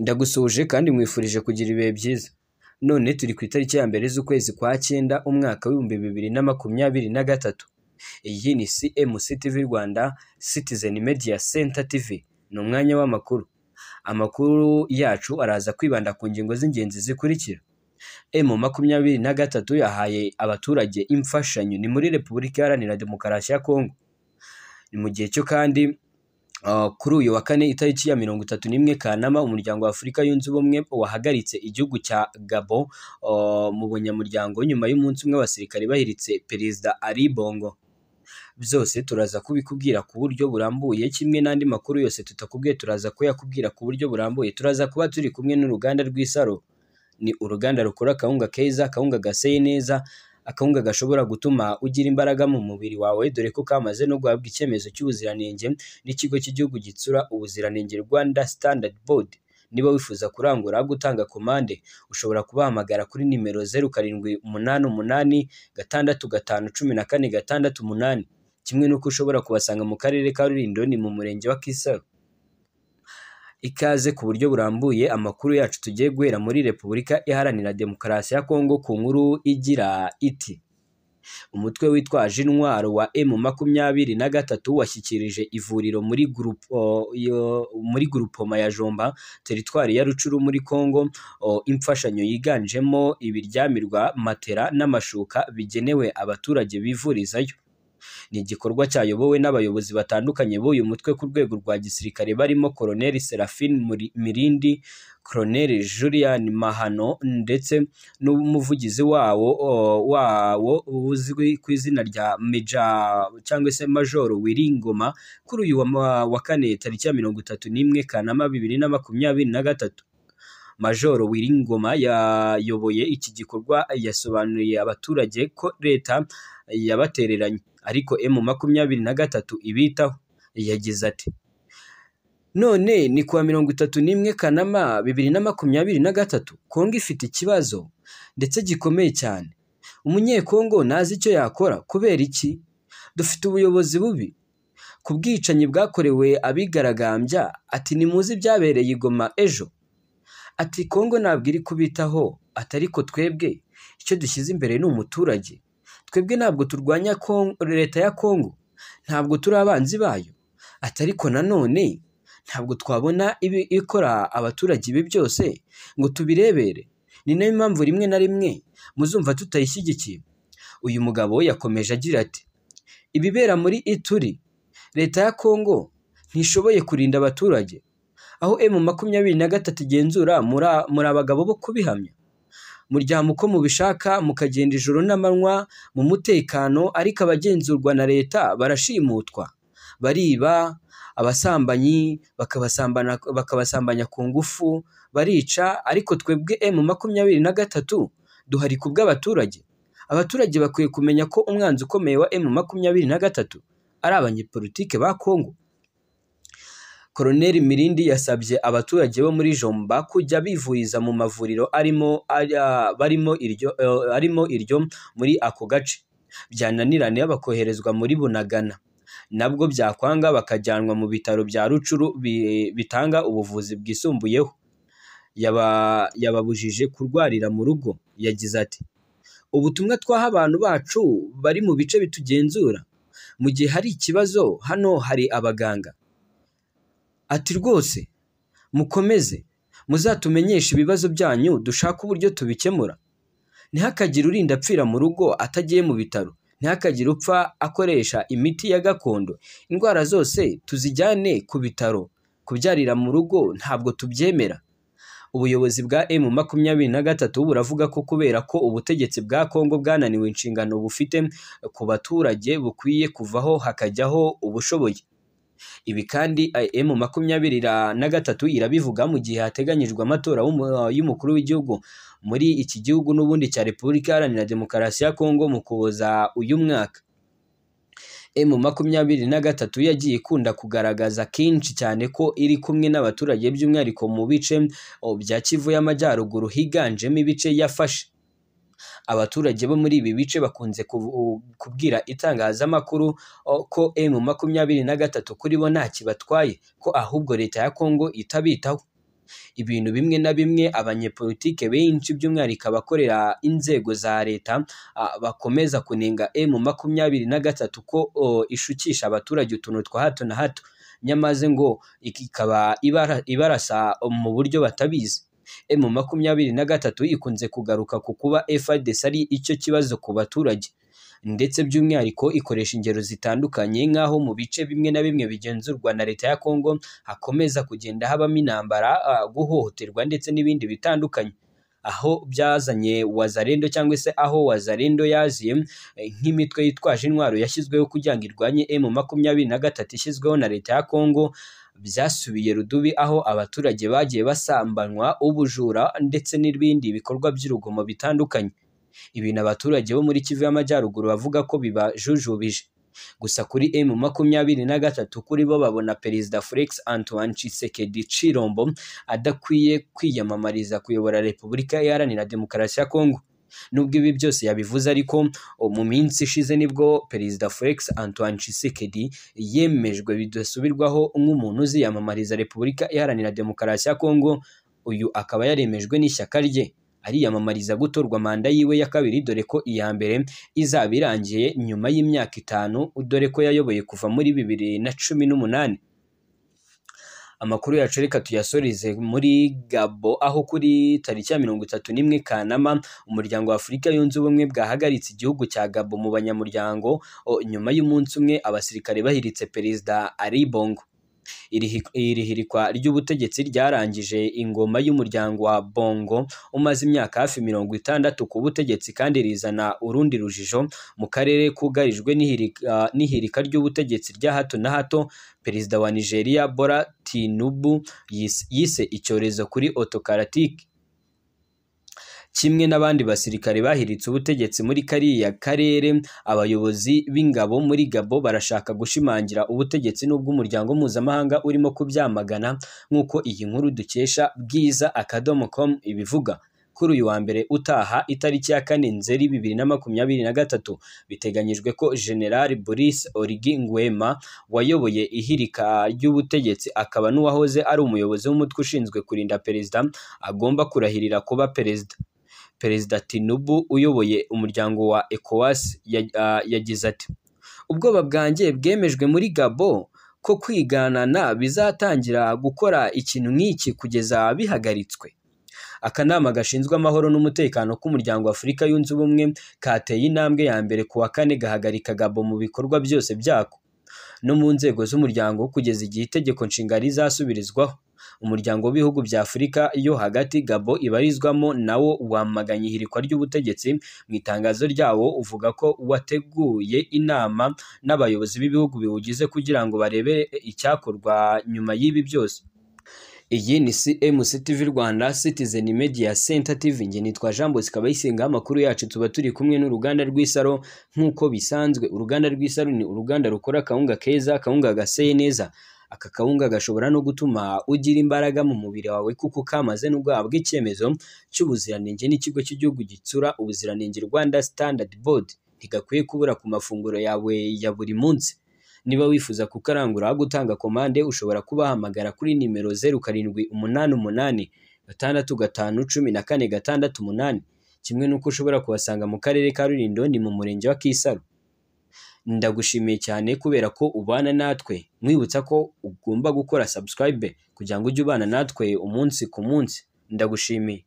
Ndagusuhuje kandi mwifurije kugira ibihe byiza. None turi ku itariki ya mbere z'ukwezi kwa cyenda umwaka w'ibihumbi bibiri na makumyabiri na gatatu. Iyi ni CMC TV Rwanda Citizen Media Center TV. Ni umwanya w'amakuru. Amakuru yacu araza kwibanda ku ngingo z'ingenzi zikurikira. Emu makumyabiri na gatatu yahaye abaturage imfashanyo ni muri Repubulika Iharanira Demokarasi ya Kongo. Ni mu gihe cyo kandi kuri uyu wa kane itariki ya mirongo itatu n'imwe Kanama umuryango wa Afurika yunze ubumwe wahagaritse igihugu cya Gabo mu bunyamuryango nyuma y'umunsi umwe abasirikare bahiritse perezida Ali Bongo byose turaza kubikubwira ku buryo burambuye kimwe n'andi makuru yose tutakubwiye turaza kuyakubwira ku buryo burambuye turaza kuba turi kumwe n'uruganda rw'isaro ni uruganda rukora akawunga keza akawunga gaseye neza akawunga gashobora gutuma ugira imbaraga mu mubiri wawe dore ko kamaze no guhabwa icyemezo cy'ubuziranenge n'ikigo cy'igihugu gitsura ubuziranenge Rwanda standard board niba wifuza kurangura aho gutanga komande ushobora kubahamagara kuri nimero zeru karindwi umunani umunani gatandatu gatanu cumi na kane gatandatu umunani kimwe n'uko ushobora kubasanga mu karere ka Rulindo ni mu murenge wa Kisaro ikaze ku buryo burambuye amakuru yacu tugiye guhera muri Repubulika Iharanira Demokarasi ya Kongo ku nkuru igira iti umutwe witwaje intwaro wa emu makumyabiri na gatatu washyikirije ivuriro muri gurupo oh, muri gurupoma ya jomba teritwari ya rucuru muri congo oh, imfashanyo yiganjemo ibiryamirwa matera n'amashuka bigenewe abaturage bivurizayo Ni igikorwa cyayobowe n'abayobozi batandukanye b'uyu mutwe ku rwego rwa gisirikare barimo Colonel Seraphine Mirindi, Colonel Julian Mahano ndetse n'umuvugizi wawo oh, wawo uzwi ku izina rya Meja cyangwa se Majoro Wiringoma kuri uyu wa kane tariki ya mirongo itatu n'imwe Kanama bibiri na makumyabiri na gatatu. Majoro Wiringoma yayoboye iki gikorwa yasobanuriye abaturage ko leta yabatereranye. ariko emu makumyabiri na gatatu ibitaho yagize ati none ni kuwa mirongo itatu n'imwe kanama bibiri na makumyabiri na gatatu kongo ifite ikibazo ndetse gikomeye cyane umunyekongo ntazi icyo yakora kubera iki dufite ubuyobozi bubi ku bwicanyi bwakorewe abigaragambya ati nimuze ibyabereye igoma ejo ati kongo ntabwo iri kubitaho atari twebwe icyo dushyize imbere ni umuturage twebwe ntabwo turwanya leta ya kongo ntabwo turi abanzi bayo ati ariko nanone ntabwo twabona ikora abaturage ibi byose ngo tubirebere ni nayo mpamvu rimwe na rimwe muzumva tutayishyigikiye uyu mugabo yakomeje agira ati ibibera muri ituri leta ya kongo ntishoboye kurinda abaturage aho emu makumyabiri na gatatu igenzura muri abagabo bo kubihamya muryama uko mubishaka mukagenda ijoro n'amanywa mu mutekano ariko abagenzurwa na leta barashimutwa bariba abasambanyi bakabasambana bakabasambanya ku ngufu barica ariko twebwe emu eh, makumyabiri na gatatu duhari ku bw'abaturage abaturage bakwiye kumenya ko umwanzi ukomeye wa emu eh, makumyabiri na gatatu ari abanyepolitike ba Kongo Colonel Mirindi yasabye abaturage bo muri Jomba kujya bivuriza mu mavuriro arimo barimo iryo e, arimo iryo muri ako gace byananirana bakoherezwa muri Bunagana nabwo byakwanga bakajyanwa mu bitaro bya Rucuru bitanga ubuvuzi bwisumbuyeho yababujije kurwarira mu rugo yagize ati ubutumwa twaha abantu bacu bari mu bice bitugenzura mu gihe hari ikibazo hano hari abaganga ati rwose mukomeze muzatumenyeshe ibibazo byanyu dushaka uburyo tubikemura ntihakagire urinda apfira mu rugo atagiye mu bitaro ntihakagire upfa akoresha imiti ya gakondo indwara zose tuzijyane ku bitaro kubyarira mu rugo ntabwo tubyemera ubuyobozi bwa emu makumyabiri na gatatu buravuga ko kubera ko ubutegetsi bwa kongo bwananiwe inshingano bufite ku baturage bukwiye kuvaho hakajyaho ubushoboye Ibi kandi IM makumyabiri na gatatu irabivuga mu gihe hateganyijwe amatora y'umukuru w'igihugu muri iki gihugu n'ubundi cya Repubulika Iharanira Demokarasi ya Kongo mu Kuboza uyu mwaka. M makumyabiri na gatatu yagiye ikunda kugaragaza kenshi cyane ko iri kumwe n'abaturage by'umwihariko mu bice oh, bya Kivu y'Amajyaruguru higanjemo ibice yafashe Abaturage bo muri ibi bice bakunze kubwira itangazamakuru ko emu makumyabiri na gatatu kuri bo nta kibatwaye ko ahubwo leta ya Kongo itabitaho. Ibintu bimwe na bimwe abanyepolitike benshi by'umwihariko abakorera inzego za leta bakomeza kunenga emu makumyabiri na gatatu ko ishukisha abaturage utuntu twa hato na hato, nyamaze ngo ikaba ibarasa mu buryo batabizi. emu makumyabiri na gatatu ikunze kugaruka ku kuba FRDC ari icyo kibazo ku baturage ndetse by'umwihariko ikoresha ingero zitandukanye nk'aho mu bice bimwe na bimwe bigenzurwa na leta ya Congo hakomeza kugenda habamo intambara guhohoterwa ndetse n'ibindi bitandukanye aho byazanye wazarendo cyangwa se aho wazarendo yaziye e, nk'imitwe yitwaje intwaro yashyizweho kugira ngo irwanye emu makumyabiri na gatatu ishyizweho na leta ya Congo byasubiye rudubi aho abaturage bagiye basambanywa, ubujura ndetse n'ibindi bikorwa by'urugomo bitandukanye. Ibintu abaturage bo muri Kivu y'Amajyaruguru bavuga ko bibajujubije. Gusa kuri emu makumyabiri na gatatu kuri bo babona Perezida Felix Antoine Chisekedi Tshilombo adakwiye kwiyamamariza kuyobora Repubulika Iharanira Demokarasi ya Kongo. nubwo ibi byose yabivuze ariko mu minsi ishize nibwo perezida Felix Antoine Chisekedi yemejwe bidasubirwaho nk'umuntu uziyamamariza Repubulika Iharanira Demokarasi ya Kongo uyu akaba yaremejwe n'ishyaka rye ariyamamariza gutorwa manda yiwe ya kabiri dore ko iya mbere izaba irangiye nyuma y'imyaka itanu dore ko yayoboye kuva muri bibiri na cumi n'umunani amakuru yacu reka tuyasorize muri Gabo aho kuri tariki ya mirongo itatu n'imwe Kanama umuryango wa Afurika yunze ubumwe bwahagaritse igihugu cya Gabo mu banyamuryango nyuma y'umunsi umwe abasirikare bahiritse perezida Ali Bongo Irihirikwa ry'ubutegetsi ryarangije ingoma y'umuryango wa Bongo umaze imyaka hafi mirongo itandatu ku butegetsi kandi rizana urundi rujijo mu karere kugarijwe n'ihirika ry'ubutegetsi rya hato na hato perezida wa Nigeria Bola Tinubu yise icyorezo kuri autocratique Kimwe n'abandi basirikare bahiritse ubutegetsi muri kariya karere, abayobozi b'ingabo muri Gabo barashaka gushimangira ubutegetsi n'ubw'umuryango mpuzamahanga urimo kubyamagana nk'uko iyi nkuru dukesha bwiza akadomo komu ibivuga. Kuri uyu wa mbere utaha itariki ya kane Nzeri bibiri na makumyabiri na gatatu biteganyijwe ko General Brice Origi Ngwema wayoboye ihirika ry'ubutegetsi akaba n'uwahoze ari umuyobozi w'umutwe ushinzwe kurinda perezida agomba kurahirira kuba perezida. perezida tinubu uyoboye umuryango wa ecowas yagize ati ubwoba bwanjye bwemejwe muri gabo ko kwiganana bizatangira gukora ikintu nk'iki kugeza bihagaritswe akanama gashinzwe amahoro n'umutekano k'umuryango w'afurika yunze ubumwe kateye intambwe ya mbere kuwa wa kane gahagarika gabo mu bikorwa byose byako no mu nzego z'umuryango kugeza igihe itegeko nshinga rizasubirizwaho umuryango w'ibihugu bya Afurika yo hagati Gabo ibarizwamo nawo wamaganye ihirikwa ry'ubutegetsi mu itangazo ryawo uvuga ko wateguye inama n'abayobozi b'ibihugu biwugize kugira ngo barebe icyakorwa nyuma y'ibi byose iyi ni cmctv rwanda citizen media center tv nge nitwa jean bosco abayisengaho amakuru yacu tuba turi kumwe n'uruganda rw'isaro nk'uko bisanzwe uruganda rw'isaro ni uruganda rukora akawunga keza akawunga gaseye neza aka kawunga gashobora no gutuma ugira imbaraga mu mubiri wawe kuko kamaze no guhabwa icyemezo cy'ubuziranenge n'ikigo cy'igihugu gitsura ubuziranenge rwanda standard board ntigakwiye kubura ku mafunguro yawe ya buri munsi Niba wifuza kukarangura aho gutanga komande ushobora kubahamagara kuri nimero zeru karindwi umunani umunani gatandatu gatanu cumi na kane gatandatu umunani kimwe n'uko ushobora kubasanga mu karere ka Rulindo ni mu murenge wa Kisaro. Ndagushimiye cyane kubera ko ubana natwe mwibutsa ko ugomba gukora subscribe kugira ngo ujye ubana natwe umunsi ku munsi ndagushimiye.